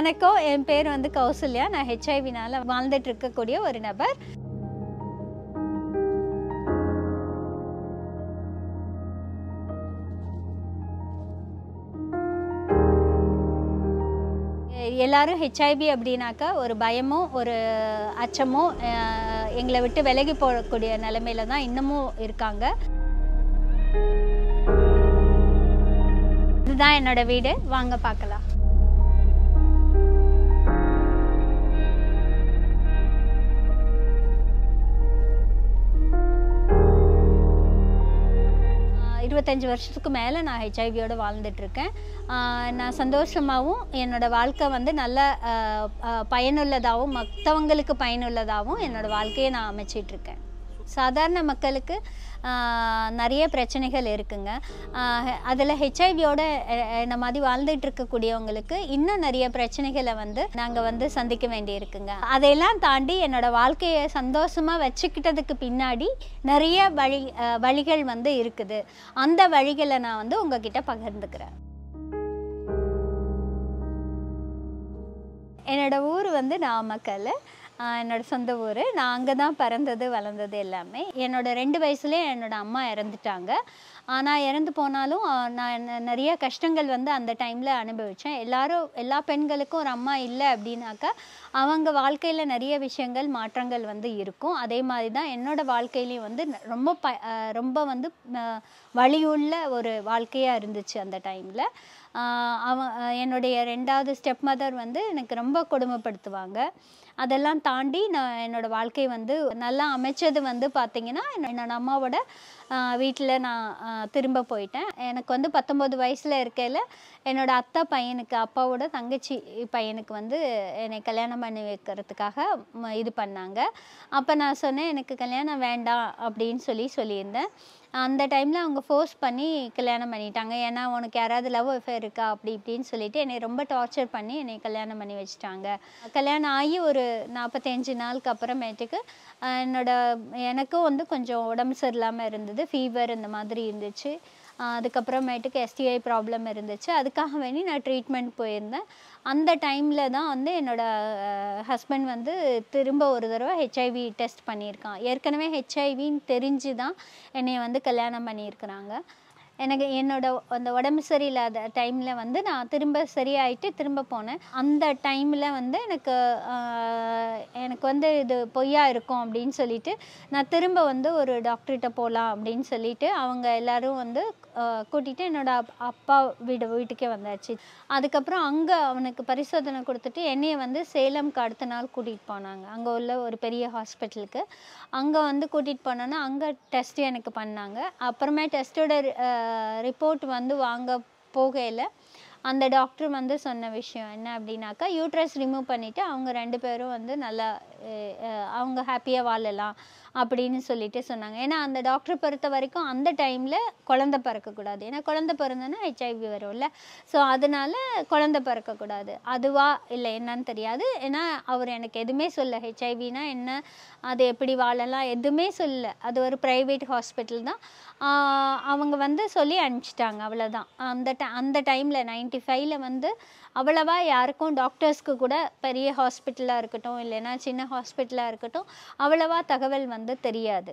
வணக்கம் என் பேர் வந்து கௌசல்யா நான் ஹெச்ஐவினால் வாழ்ந்துட்டு இருக்கக்கூடிய ஒரு நபர் எல்லாரும் ஹெச்ஐவி அப்படின்னாக்கா ஒரு பயமும் ஒரு அச்சமும் எங்களை விட்டு விலகி போகக்கூடிய நிலமையில தான் இன்னமும் இருக்காங்க இதுதான் என்னோட வீடு வாங்க பார்க்கலாம் இருபத்தஞ்சி வருஷத்துக்கு மேலே நான் ஹெச்ஐவியோடு வாழ்ந்துட்டுருக்கேன் நான் சந்தோஷமாகவும் என்னோடய வாழ்க்கை வந்து நல்ல பயனுள்ளதாகவும் மற்றவங்களுக்கு பயனுள்ளதாகவும் என்னோடய வாழ்க்கையை நான் அமைச்சிட்ருக்கேன் சாதாரண மக்களுக்கு நிறைய பிரச்சனைகள் இருக்குங்க அதில் ஹெச்ஐவியோட இந்த மாதிரி வாழ்ந்துட்டு இருக்கக்கூடியவங்களுக்கு இன்னும் நிறைய பிரச்சனைகளை வந்து நாங்கள் வந்து சந்திக்க வேண்டி இருக்குங்க அதையெல்லாம் தாண்டி என்னோடய வாழ்க்கையை சந்தோஷமாக வச்சுக்கிட்டதுக்கு பின்னாடி நிறைய வழி வழிகள் வந்து இருக்குது அந்த வழிகளை நான் வந்து உங்ககிட்ட பகிர்ந்துக்கிறேன் என்னோடய ஊர் வந்து நாமக்கல் என்னோடய சொந்த ஊர் நான் அங்கே தான் பிறந்தது வளர்ந்தது எல்லாமே என்னோடய ரெண்டு வயசுலேயே என்னோடய அம்மா இறந்துட்டாங்க ஆனால் இறந்து போனாலும் நான் நிறைய கஷ்டங்கள் வந்து அந்த டைமில் அனுபவித்தேன் எல்லாரும் எல்லா பெண்களுக்கும் ஒரு அம்மா இல்லை அப்படின்னாக்கா அவங்க வாழ்க்கையில் நிறைய விஷயங்கள் மாற்றங்கள் வந்து இருக்கும் அதே மாதிரி தான் என்னோடய வாழ்க்கையிலையும் வந்து ரொம்ப ப ரொம்ப வந்து வழியுள்ள ஒரு வாழ்க்கையாக இருந்துச்சு அந்த டைமில் அவன் என்னுடைய ரெண்டாவது ஸ்டெப் மதர் வந்து எனக்கு ரொம்ப கொடுமைப்படுத்துவாங்க அதெல்லாம் தாண்டி நான் என்னோடய வாழ்க்கை வந்து நல்லா அமைச்சது வந்து பார்த்திங்கன்னா என்னோட அம்மாவோட வீட்டில் நான் திரும்ப போயிட்டேன் எனக்கு வந்து பத்தொம்போது வயசில் இருக்கையில் என்னோடய அத்தை பையனுக்கு அப்பாவோட தங்கச்சி பையனுக்கு வந்து என்னை கல்யாணம் பண்ணி வைக்கிறதுக்காக இது பண்ணாங்க அப்போ நான் சொன்னேன் எனக்கு கல்யாணம் வேண்டாம் அப்படின்னு சொல்லி சொல்லியிருந்தேன் அந்த டைமில் அவங்க ஃபோர்ஸ் பண்ணி கல்யாணம் பண்ணிட்டாங்க ஏன்னா உனக்கு யாராவது லவ் அஃபேர் இருக்கா அப்படி இப்படின்னு சொல்லிட்டு என்னை ரொம்ப டார்ச்சர் பண்ணி என்னை கல்யாணம் பண்ணி வச்சுட்டாங்க கல்யாணம் ஆகி ஒரு நாற்பத்தஞ்சு நாளுக்கு அப்புறமேட்டுக்கு என்னோட எனக்கும் வந்து கொஞ்சம் உடம்பு சரியில்லாமல் இருந்தது ஃபீவர் இந்த மாதிரி இருந்துச்சு அதுக்கப்புறமேட்டுக்கு எஸ்டிஐ ப்ராப்ளம் இருந்துச்சு அதுக்காக வேண்டி நான் ட்ரீட்மெண்ட் போயிருந்தேன் அந்த டைமில் தான் வந்து என்னோடய ஹஸ்பண்ட் வந்து திரும்ப ஒரு தடவை ஹெச்ஐவி டெஸ்ட் பண்ணியிருக்கான் ஏற்கனவே ஹெச்ஐவின்னு தெரிஞ்சு தான் என்னை வந்து கல்யாணம் பண்ணியிருக்கிறாங்க எனக்கு என்னோட அந்த உடம்பு சரியில்லாத டைமில் வந்து நான் திரும்ப சரியாயிட்டு திரும்ப போனேன் அந்த டைமில் வந்து எனக்கு எனக்கு வந்து இது பொய்யா இருக்கும் அப்படின்னு சொல்லிட்டு நான் திரும்ப வந்து ஒரு டாக்டர்கிட்ட போகலாம் அப்படின்னு சொல்லிட்டு அவங்க எல்லோரும் வந்து கூட்டிகிட்டு என்னோடய அப்பா வீடு வீட்டுக்கே வந்தாச்சு அதுக்கப்புறம் அங்கே அவனுக்கு பரிசோதனை கொடுத்துட்டு என்னையை வந்து சேலம்க்கு அடுத்த நாள் கூட்டிகிட்டு போனாங்க அங்கே உள்ள ஒரு பெரிய ஹாஸ்பிட்டலுக்கு அங்கே வந்து கூட்டிகிட்டு போனோன்னா அங்கே டெஸ்ட் எனக்கு பண்ணாங்க அப்புறமே டெஸ்ட்டோட ரிப்போர்ட் வந்து வாங்க போகையில் அந்த டாக்டர் வந்து சொன்ன விஷயம் என்ன அப்படின்னாக்கா யூட்ரஸ் ரிமூவ் பண்ணிவிட்டு அவங்க ரெண்டு பேரும் வந்து நல்லா அவங்க ஹாப்பியாக வாழலாம் அப்படின்னு சொல்லிட்டு சொன்னாங்க ஏன்னா அந்த டாக்டர் பொறுத்த வரைக்கும் அந்த டைமில் குழந்த பிறக்கக்கூடாது ஏன்னா குழந்த பிறந்தோன்னா ஹெச்ஐவி வரும்ல ஸோ அதனால் குழந்த பிறக்கக்கூடாது அதுவா இல்லை என்னன்னு தெரியாது ஏன்னா அவர் எனக்கு எதுவுமே சொல்ல ஹெச்ஐவினா என்ன அது எப்படி வாழலாம் எதுவுமே சொல்ல அது ஒரு ப்ரைவேட் ஹாஸ்பிட்டல் தான் அவங்க வந்து சொல்லி அனுப்பிச்சிட்டாங்க அவ்வளோதான் அந்த ட அந்த டைமில் நைன்ட்டி ஃபைவ்ல வந்து அவ்வளவா யாருக்கும் டாக்டர்ஸ்க்கு கூட பெரிய ஹாஸ்பிட்டலாக இருக்கட்டும் இல்லைன்னா சின்ன ஹாஸ்பிட்டலாக இருக்கட்டும் அவ்வளவா தகவல் வந்து தெரியாது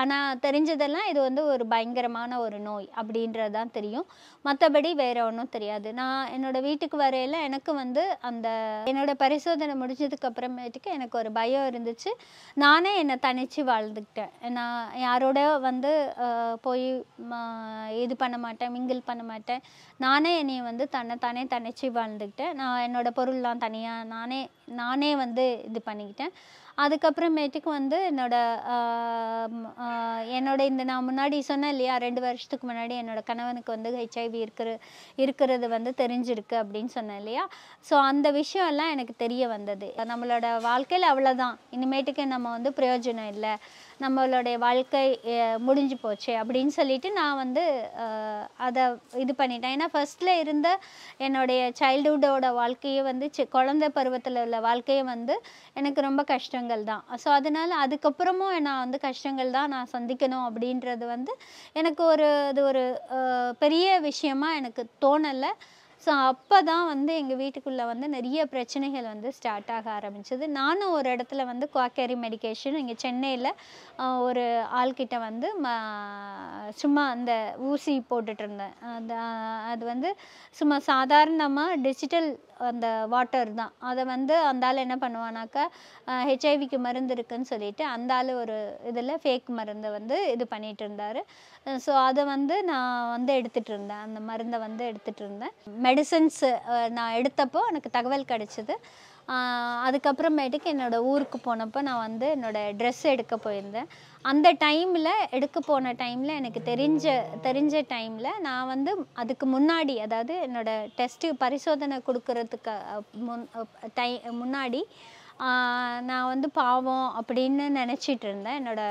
ஆனால் தெரிஞ்சதெல்லாம் இது வந்து ஒரு பயங்கரமான ஒரு நோய் அப்படின்றது தான் தெரியும் மற்றபடி வேற ஒன்றும் தெரியாது நான் என்னோடய வீட்டுக்கு வரையில் எனக்கு வந்து அந்த என்னோட பரிசோதனை முடிஞ்சதுக்கு அப்புறமேட்டுக்கு எனக்கு ஒரு பயம் இருந்துச்சு நானே என்னை தனித்து வாழ்ந்துக்கிட்டேன் நான் யாரோட வந்து போய் இது பண்ண மாட்டேன் மிங்கிள் பண்ண மாட்டேன் நானே என்னை வந்து தன்னை தானே தனிச்சு வாழ் வாழ்ந்துக்கிட்டேன் நான் என்னோடய பொருள்லாம் தனியாக நானே நானே வந்து இது பண்ணிக்கிட்டேன் அதுக்கப்புறமேட்டுக்கு வந்து என்னோடய என்னோட இந்த நான் முன்னாடி சொன்னேன் இல்லையா ரெண்டு வருஷத்துக்கு முன்னாடி என்னோட கணவனுக்கு வந்து ஹெச்ஐவி இருக்கிற இருக்கிறது வந்து தெரிஞ்சிருக்கு அப்படின்னு சொன்னேன் இல்லையா ஸோ அந்த விஷயம்லாம் எனக்கு தெரிய வந்தது நம்மளோட வாழ்க்கையில் அவ்வளோதான் இனிமேட்டுக்கு நம்ம வந்து பிரயோஜனம் இல்லை நம்மளுடைய வாழ்க்கை முடிஞ்சு போச்சு அப்படின்னு சொல்லிட்டு நான் வந்து அதை இது பண்ணிட்டேன் ஏன்னா ஃபஸ்ட்டில் இருந்த என்னுடைய சைல்டுஹுட்டோட வாழ்க்கையை வந்து குழந்தை பருவத்தில் உள்ள வாழ்க்கையை வந்து எனக்கு ரொம்ப கஷ்டங்க கஷ்டங்கள் தான் ஸோ அதனால் அதுக்கப்புறமும் நான் வந்து கஷ்டங்கள் தான் நான் சந்திக்கணும் அப்படின்றது வந்து எனக்கு ஒரு அது ஒரு பெரிய விஷயமா எனக்கு தோணலை ஸோ அப்போ தான் வந்து எங்கள் வீட்டுக்குள்ளே வந்து நிறைய பிரச்சனைகள் வந்து ஸ்டார்ட் ஆக ஆரம்பிச்சது நானும் ஒரு இடத்துல வந்து குவாக்கேரி மெடிக்கேஷன் இங்கே சென்னையில் ஒரு ஆள்கிட்ட வந்து ம சும்மா அந்த ஊசி போட்டுட்ருந்தேன் அது அது வந்து சும்மா சாதாரணமாக டிஜிட்டல் அந்த வாட்டர் தான் அதை வந்து அந்த ஆள் என்ன பண்ணுவானாக்கா ஹெச்ஐவிக்கு மருந்து இருக்குன்னு சொல்லிட்டு அந்த ஆள் ஒரு இதில் ஃபேக் மருந்தை வந்து இது பண்ணிகிட்டு இருந்தார் ஸோ அதை வந்து நான் வந்து எடுத்துகிட்டு இருந்தேன் அந்த மருந்தை வந்து எடுத்துகிட்டு இருந்தேன் மெடிசன்ஸு நான் எடுத்தப்போ எனக்கு தகவல் கிடச்சிது அதுக்கப்புறமேட்டுக்கு என்னோடய ஊருக்கு போனப்போ நான் வந்து என்னோடய ட்ரெஸ் எடுக்க போயிருந்தேன் அந்த டைமில் எடுக்க போன டைமில் எனக்கு தெரிஞ்ச தெரிஞ்ச டைமில் நான் வந்து அதுக்கு முன்னாடி அதாவது என்னோடய டெஸ்ட்டு பரிசோதனை கொடுக்கறதுக்கு முன் டை முன்னாடி நான் வந்து பாவம் அப்படின்னு நினச்சிட்டு இருந்தேன் என்னோட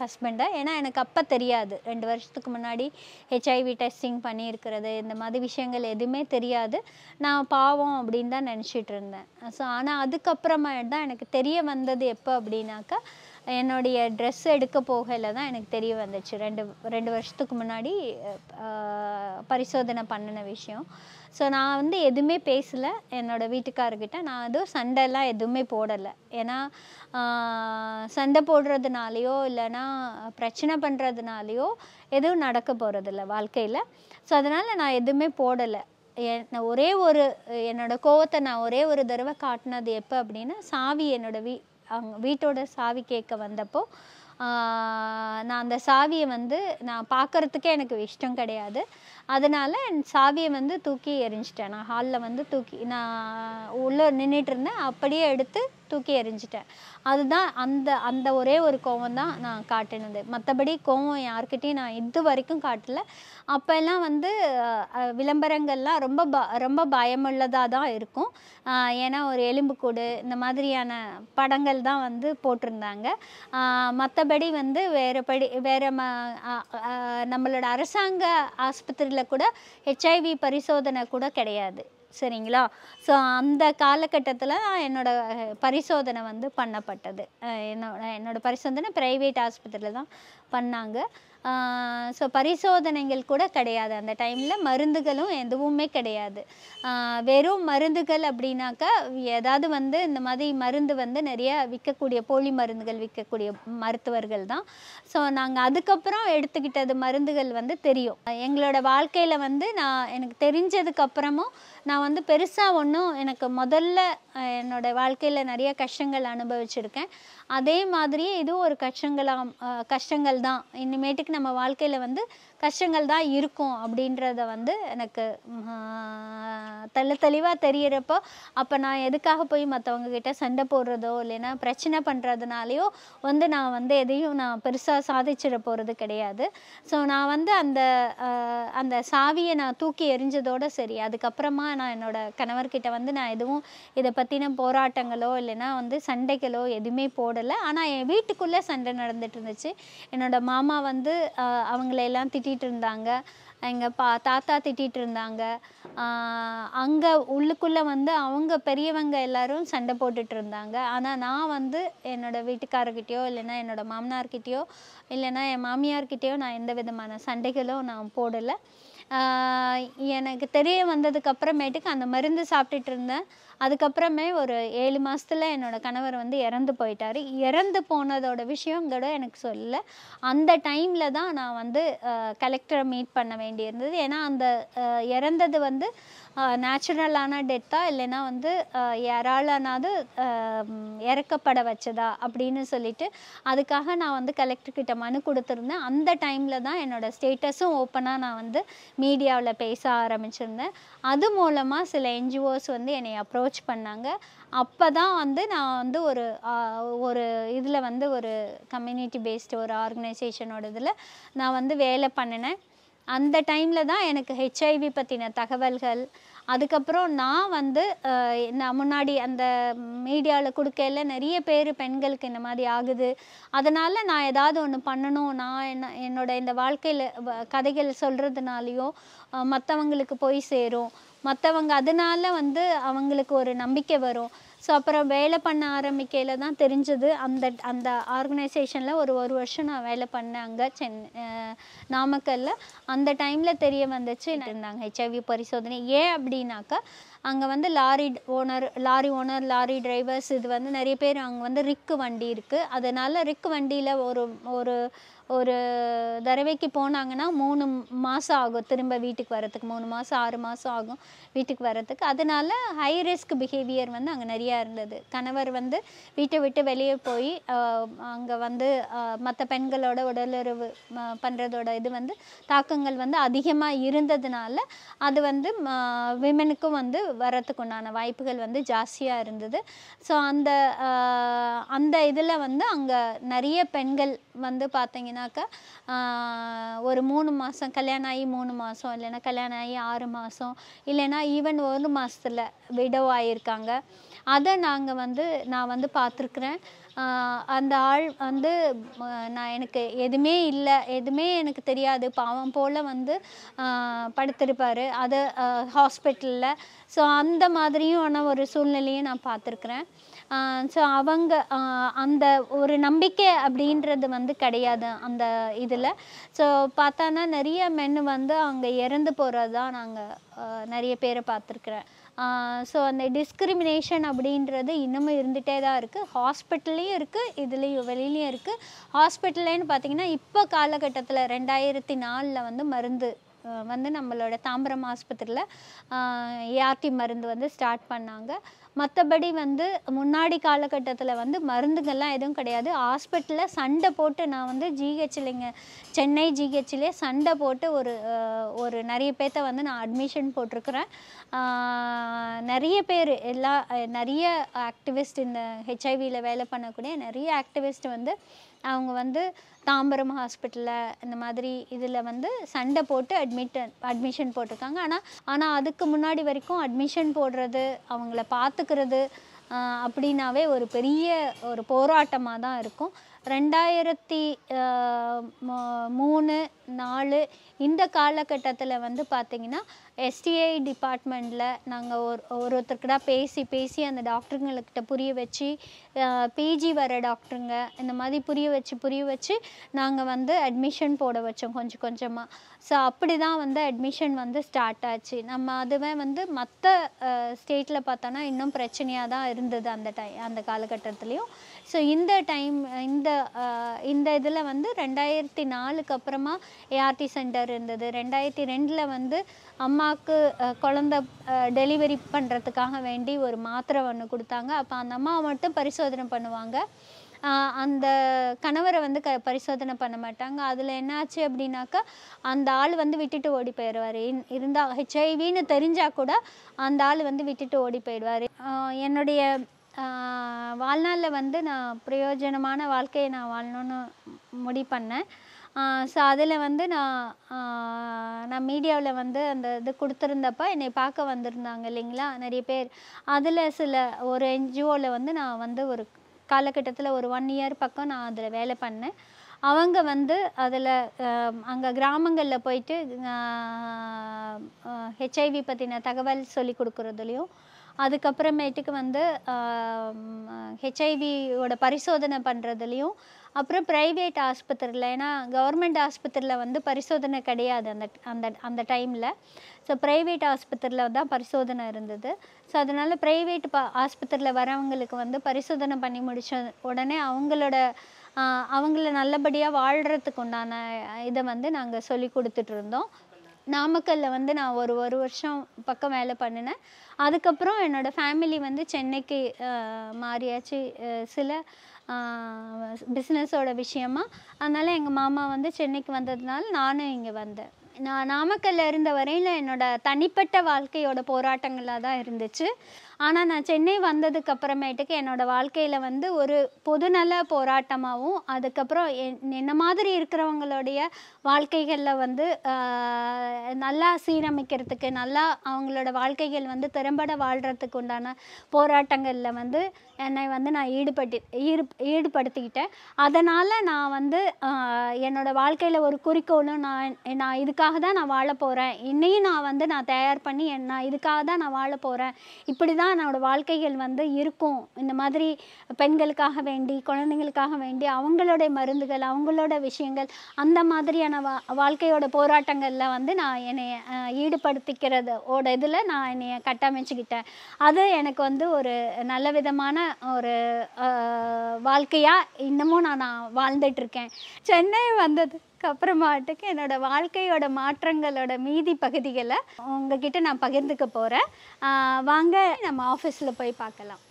ஹஸ்பண்டை ஏன்னா எனக்கு அப்போ தெரியாது ரெண்டு வருஷத்துக்கு முன்னாடி ஹெச்ஐவி டெஸ்டிங் பண்ணியிருக்கிறது இந்த மாதிரி விஷயங்கள் எதுவுமே தெரியாது நான் பாவம் அப்படின்னு தான் நினச்சிட்டு இருந்தேன் ஸோ ஆனால் அதுக்கப்புறமா தான் எனக்கு தெரிய வந்தது எப்போ அப்படின்னாக்கா என்னுடைய ட்ரெஸ் எடுக்க போகையில் தான் எனக்கு தெரிய வந்துச்சு ரெண்டு ரெண்டு வருஷத்துக்கு முன்னாடி பரிசோதனை பண்ணின விஷயம் ஸோ நான் வந்து எதுவுமே பேசலை என்னோடய வீட்டுக்காரர்கிட்ட நான் அதுவும் சண்டைலாம் எதுவுமே போடலை ஏன்னா சண்டை போடுறதுனாலையோ இல்லைன்னா பிரச்சனை பண்ணுறதுனாலையோ எதுவும் நடக்க போகிறதில்ல வாழ்க்கையில் ஸோ அதனால் நான் எதுவுமே போடலை என்ன ஒரே ஒரு என்னோடய கோவத்தை நான் ஒரே ஒரு தடவை காட்டினது எப்போ அப்படின்னா சாவி என்னோடய வீ அவங்க வீட்டோட சாவி கேட்க வந்தப்போ நான் அந்த சாவியை வந்து நான் பார்க்குறதுக்கே எனக்கு இஷ்டம் கிடையாது அதனால் சாவியை வந்து தூக்கி எரிஞ்சிட்டேன் நான் ஹாலில் வந்து தூக்கி நான் உள்ளே நின்றுட்டு இருந்தேன் அப்படியே எடுத்து தூக்கி எரிஞ்சிட்டேன் அதுதான் அந்த அந்த ஒரே ஒரு கோவம் தான் நான் காட்டினது மற்றபடி கோவம் யார்கிட்டையும் நான் இது வரைக்கும் காட்டல அப்போல்லாம் வந்து விளம்பரங்கள்லாம் ரொம்ப ப ரொம்ப பயமுள்ளதாக தான் இருக்கும் ஏன்னா ஒரு எலும்புக்கூடு இந்த மாதிரியான படங்கள் தான் வந்து போட்டிருந்தாங்க மற்றபடி வந்து வேறுபடி வேறு ம நம்மளோட அரசாங்க ஆஸ்பத்திரியில் நாடுகளில் கூட ஹெச்ஐவி பரிசோதனை கூட கிடையாது சரிங்களா ஸோ அந்த காலகட்டத்தில் என்னோடய பரிசோதனை வந்து பண்ணப்பட்டது என்னோட என்னோடய பரிசோதனை ப்ரைவேட் ஆஸ்பத்திரியில் தான் பண்ணாங்க ஸோ பரிசோதனைகள் கூட கிடையாது அந்த டைமில் மருந்துகளும் எதுவுமே கிடையாது வெறும் மருந்துகள் அப்படின்னாக்கா ஏதாவது வந்து இந்த மாதிரி மருந்து வந்து நிறைய விற்கக்கூடிய போலி மருந்துகள் விற்கக்கூடிய மருத்துவர்கள் தான் ஸோ நாங்கள் அதுக்கப்புறம் எடுத்துக்கிட்டது மருந்துகள் வந்து தெரியும் எங்களோட வாழ்க்கையில் வந்து நான் எனக்கு தெரிஞ்சதுக்கப்புறமும் நான் வந்து பெருசாக ஒன்றும் எனக்கு முதல்ல என்னோடய வாழ்க்கையில் நிறைய கஷ்டங்கள் அனுபவிச்சிருக்கேன் அதே மாதிரியே இதுவும் ஒரு கஷ்டங்களாம் கஷ்டங்கள் தான் இனிமேட்டுக்கு நம்ம வாழ்க்கையில் வந்து கஷ்டங்கள் தான் இருக்கும் அப்படின்றத வந்து எனக்கு தெளி தெளிவாக தெரிகிறப்போ அப்போ நான் எதுக்காக போய் மற்றவங்கக்கிட்ட சண்டை போடுறதோ இல்லைன்னா பிரச்சனை பண்ணுறதுனாலையோ வந்து நான் வந்து எதையும் நான் பெருசாக சாதிச்சிட போகிறது கிடையாது ஸோ நான் வந்து அந்த அந்த சாவியை நான் தூக்கி எறிஞ்சதோடு சரி அதுக்கப்புறமா நான் என்னோடய கணவர்கிட்ட வந்து நான் எதுவும் இதை பற்றின போராட்டங்களோ இல்லைன்னா வந்து சண்டைகளோ எதுவுமே போடலை ஆனால் என் வீட்டுக்குள்ளே சண்டை நடந்துட்டு இருந்துச்சு என்னோட மாமா வந்து எல்லாம் திட்டிகிட்டு இருந்தாங்க எங்கள் பா தாத்தா திட்டிகிட்டு இருந்தாங்க அங்கே உள்ளுக்குள்ளே வந்து அவங்க பெரியவங்க எல்லாரும் சண்டை போட்டுட்டு இருந்தாங்க ஆனால் நான் வந்து என்னோடய வீட்டுக்காரர்கிட்டயோ இல்லைன்னா என்னோடய மாமனார்கிட்டயோ இல்லைன்னா என் மாமியார்கிட்டயோ நான் எந்த விதமான சண்டைகளும் நான் போடலை எனக்கு தெரிய வந்ததுக்கு அப்புறமேட்டுக்கு அந்த மருந்து சாப்பிட்டுட்டு இருந்தேன் அதுக்கப்புறமே ஒரு ஏழு மாதத்தில் என்னோடய கணவர் வந்து இறந்து போயிட்டார் இறந்து போனதோட விஷயம் கூட எனக்கு சொல்ல அந்த டைமில் தான் நான் வந்து கலெக்டரை மீட் பண்ண வேண்டியிருந்தது ஏன்னா அந்த இறந்தது வந்து நேச்சுரலான டெத்தா இல்லைன்னா வந்து யாராலனாவது இறக்கப்பட வச்சதா அப்படின்னு சொல்லிட்டு அதுக்காக நான் வந்து கலெக்டர்கிட்ட மனு கொடுத்துருந்தேன் அந்த டைமில் தான் என்னோடய ஸ்டேட்டஸும் ஓப்பனாக நான் வந்து மீடியாவில் பேச ஆரம்பிச்சிருந்தேன் அது மூலமாக சில என்ஜிஓஸ் வந்து என்னை அப்ரோச் அப்ரோச் பண்ணாங்க அப்போ தான் வந்து நான் வந்து ஒரு ஒரு இதில் வந்து ஒரு கம்யூனிட்டி பேஸ்டு ஒரு ஆர்கனைசேஷனோட இதில் நான் வந்து வேலை பண்ணினேன் அந்த டைமில் தான் எனக்கு ஹெச்ஐவி பற்றின தகவல்கள் அதுக்கப்புறம் நான் வந்து நான் முன்னாடி அந்த மீடியாவில் கொடுக்கல நிறைய பேர் பெண்களுக்கு இந்த மாதிரி ஆகுது அதனால் நான் ஏதாவது ஒன்று பண்ணணும் நான் என்ன என்னோட இந்த வாழ்க்கையில் கதைகள் சொல்கிறதுனாலையும் மற்றவங்களுக்கு போய் சேரும் மற்றவங்க அதனால வந்து அவங்களுக்கு ஒரு நம்பிக்கை வரும் ஸோ அப்புறம் வேலை பண்ண ஆரம்பிக்கையில் தான் தெரிஞ்சது அந்த அந்த ஆர்கனைசேஷனில் ஒரு ஒரு வருஷம் நான் வேலை பண்ணேன் அங்கே சென் நாமக்கல்ல அந்த டைமில் தெரிய வந்துச்சு இருந்தாங்க ஹெச்ஐவி பரிசோதனை ஏன் அப்படின்னாக்கா அங்கே வந்து lorry owner lorry owner lorry drivers இது வந்து நிறைய பேர் அங்கே வந்து ரிக்கு வண்டி இருக்குது அதனால் ரிக்கு வண்டியில் ஒரு ஒரு ஒரு தடவைக்கு போனாங்கன்னா மூணு மாதம் ஆகும் திரும்ப வீட்டுக்கு வரத்துக்கு மூணு மாதம் ஆறு மாதம் ஆகும் வீட்டுக்கு வரத்துக்கு அதனால் ஹை ரிஸ்க் பிஹேவியர் வந்து அங்கே நிறையா இருந்தது கணவர் வந்து வீட்டை விட்டு வெளியே போய் அங்கே வந்து மற்ற பெண்களோட உடலுறவு பண்ணுறதோட இது வந்து தாக்கங்கள் வந்து அதிகமாக இருந்ததுனால அது வந்து விமனுக்கும் வந்து வரத்துக்குண்டான வாய்ப்புகள் வந்து ஜாஸ்தியாக இருந்தது ஸோ அந்த அந்த இதில் வந்து அங்கே நிறைய பெண்கள் வந்து பார்த்தீங்கன்னாக்கா ஒரு மூணு மாதம் கல்யாணம் ஆகி மூணு மாதம் இல்லைன்னா கல்யாணம் ஆகி ஆறு மாதம் இல்லைன்னா ஈவன் ஒரு மாதத்தில் விடவ் ஆகியிருக்காங்க அதை நாங்கள் வந்து நான் வந்து பார்த்துருக்குறேன் அந்த ஆள் வந்து நான் எனக்கு எதுவுமே இல்லை எதுவுமே எனக்கு தெரியாது பாவம் போல் வந்து படுத்திருப்பார் அது ஹாஸ்பிட்டலில் ஸோ அந்த மாதிரியான ஒரு சூழ்நிலையும் நான் பார்த்துருக்குறேன் ஸோ அவங்க அந்த ஒரு நம்பிக்கை அப்படின்றது வந்து கிடையாது அந்த இதில் ஸோ பார்த்தானா நிறைய மென்னு வந்து அவங்க இறந்து போகிறது தான் நாங்கள் நிறைய பேரை பார்த்துருக்குறேன் ஸோ அந்த டிஸ்கிரிமினேஷன் அப்படின்றது இன்னமும் இருந்துகிட்டே தான் இருக்குது ஹாஸ்பிட்டல்லையும் இருக்குது இதுலேயும் வெளியிலையும் இருக்குது ஹாஸ்பிட்டல்லேன்னு பார்த்தீங்கன்னா இப்போ காலகட்டத்தில் ரெண்டாயிரத்தி நாலில் வந்து மருந்து வந்து நம்மளோட தாம்பரம் ஆஸ்பத்திரியில் ஏஆர்டி மருந்து வந்து ஸ்டார்ட் பண்ணாங்க மற்றபடி வந்து முன்னாடி காலகட்டத்தில் வந்து மருந்துகள்லாம் எதுவும் கிடையாது ஹாஸ்பிட்டலில் சண்டை போட்டு நான் வந்து ஜிஹெச்சில் இங்கே சென்னை ஜிஹெச்சிலே சண்டை போட்டு ஒரு ஒரு நிறைய பேர்த்த வந்து நான் அட்மிஷன் போட்டிருக்கிறேன் நிறைய பேர் எல்லா நிறைய ஆக்டிவிஸ்ட் இந்த ஹெச்ஐவியில் வேலை பண்ணக்கூடிய நிறைய ஆக்டிவிஸ்ட் வந்து அவங்க வந்து தாம்பரம் ஹாஸ்பிட்டலில் இந்த மாதிரி இதில் வந்து சண்டை போட்டு அட்மிட் அட்மிஷன் போட்டிருக்காங்க ஆனால் ஆனால் அதுக்கு முன்னாடி வரைக்கும் அட்மிஷன் போடுறது அவங்கள பார்த்து கற்றுக்கிறது அப்படின்னாவே ஒரு பெரிய ஒரு போராட்டமாக தான் இருக்கும் ரெண்டாயிரத்தி மூணு நாலு இந்த காலகட்டத்தில் வந்து பார்த்திங்கன்னா எஸ்டிஐ டிபார்ட்மெண்ட்டில் நாங்கள் ஒரு ஒருத்தருக்கிட்ட பேசி பேசி அந்த டாக்டருங்கள்கிட்ட புரிய வச்சு பிஜி வர டாக்டருங்க இந்த மாதிரி புரிய வச்சு புரிய வச்சு நாங்கள் வந்து அட்மிஷன் போட வச்சோம் கொஞ்சம் கொஞ்சமாக ஸோ அப்படி தான் வந்து அட்மிஷன் வந்து ஸ்டார்ட் ஆச்சு நம்ம அதுவே வந்து மற்ற ஸ்டேட்டில் பார்த்தோன்னா இன்னும் பிரச்சனையாக தான் இருந்தது அந்த டை அந்த காலகட்டத்துலேயும் ஸோ இந்த டைம் இந்த இந்த இதில் வந்து ரெண்டாயிரத்தி நாலுக்கு அப்புறமா ஏஆர்டி சென்டர் இருந்தது ரெண்டாயிரத்தி ரெண்டில் வந்து அம்மாவுக்கு குழந்த டெலிவரி பண்ணுறதுக்காக வேண்டி ஒரு மாத்திரை ஒன்று கொடுத்தாங்க அப்போ அந்த அம்மாவை மட்டும் பரிசோதனை பண்ணுவாங்க அந்த கணவரை வந்து க பரிசோதனை பண்ண மாட்டாங்க அதில் என்னாச்சு அப்படின்னாக்கா அந்த ஆள் வந்து விட்டுட்டு ஓடி போயிடுவார் இருந்தால் ஹெச்ஐவின்னு தெரிஞ்சால் கூட அந்த ஆள் வந்து விட்டுட்டு ஓடி போயிடுவார் என்னுடைய வாழ்நாளில் வந்து நான் பிரயோஜனமான வாழ்க்கையை நான் வாழணும்னு முடிவு பண்ணேன் ஸோ அதில் வந்து நான் நான் மீடியாவில் வந்து அந்த இது கொடுத்துருந்தப்ப என்னை பார்க்க வந்திருந்தாங்க இல்லைங்களா நிறைய பேர் அதில் சில ஒரு என்ஜிஓவில் வந்து நான் வந்து ஒரு காலகட்டத்தில் ஒரு ஒன் இயர் பக்கம் நான் அதில் வேலை பண்ணேன் அவங்க வந்து அதில் அங்கே கிராமங்களில் போயிட்டு ஹெச்ஐவி பற்றின தகவல் சொல்லி கொடுக்குறதுலையும் அதுக்கப்புறமேட்டுக்கு வந்து ஹெச்ஐவியோட பரிசோதனை பண்ணுறதுலையும் அப்புறம் ப்ரைவேட் ஆஸ்பத்திரியில் ஏன்னா கவர்மெண்ட் ஆஸ்பத்திரியில் வந்து பரிசோதனை கிடையாது அந்த அந்த அந்த டைமில் ஸோ ப்ரைவேட் ஆஸ்பத்திரியில் தான் பரிசோதனை இருந்தது ஸோ அதனால் ப்ரைவேட் ப ஆஸ்பத்திரியில் வரவங்களுக்கு வந்து பரிசோதனை பண்ணி முடித்த உடனே அவங்களோட அவங்கள நல்லபடியாக வாழ்கிறதுக்கு உண்டான இதை வந்து நாங்கள் சொல்லி கொடுத்துட்ருந்தோம் நாமக்கல்லில் வந்து நான் ஒரு ஒரு வருஷம் பக்கம் வேலை பண்ணினேன் அதுக்கப்புறம் என்னோடய ஃபேமிலி வந்து சென்னைக்கு மாறியாச்சு சில பிஸ்னஸோட விஷயமா அதனால் எங்கள் மாமா வந்து சென்னைக்கு வந்ததுனால நானும் இங்கே வந்தேன் நான் நாமக்கல்லில் இருந்த வரையில் என்னோடய தனிப்பட்ட வாழ்க்கையோட போராட்டங்களாக தான் இருந்துச்சு ஆனால் நான் சென்னை வந்ததுக்கு அப்புறமேட்டுக்கு என்னோடய வாழ்க்கையில் வந்து ஒரு பொதுநல போராட்டமாகவும் அதுக்கப்புறம் என்ன மாதிரி இருக்கிறவங்களுடைய வாழ்க்கைகளில் வந்து நல்லா சீரமைக்கிறதுக்கு நல்லா அவங்களோட வாழ்க்கைகள் வந்து திறம்பட வாழ்கிறதுக்கு உண்டான போராட்டங்களில் வந்து என்னை வந்து நான் ஈடுபட்டு ஈடு ஈடுபடுத்திக்கிட்டேன் அதனால் நான் வந்து என்னோடய வாழ்க்கையில் ஒரு குறிக்கோளும் நான் நான் இதுக்காக தான் நான் வாழ போகிறேன் இன்னையும் நான் வந்து நான் தயார் பண்ணி நான் இதுக்காக தான் நான் வாழ போகிறேன் இப்படி தான் தான் என்னோடய வாழ்க்கைகள் வந்து இருக்கும் இந்த மாதிரி பெண்களுக்காக வேண்டி குழந்தைங்களுக்காக வேண்டி அவங்களுடைய மருந்துகள் அவங்களோட விஷயங்கள் அந்த மாதிரியான வா வாழ்க்கையோட போராட்டங்களில் வந்து நான் என்னை ஈடுபடுத்திக்கிறது ஓட இதில் நான் என்னைய கட்டமைச்சுக்கிட்டேன் அது எனக்கு வந்து ஒரு நல்ல விதமான ஒரு வாழ்க்கையாக இன்னமும் நான் நான் வாழ்ந்துட்டுருக்கேன் சென்னை வந்தது அதுக்கப்புறமாட்டுக்கு என்னோடய வாழ்க்கையோட மாற்றங்களோட மீதி பகுதிகளை உங்ககிட்ட நான் பகிர்ந்துக்க போகிறேன் வாங்க நம்ம ஆஃபீஸில் போய் பார்க்கலாம்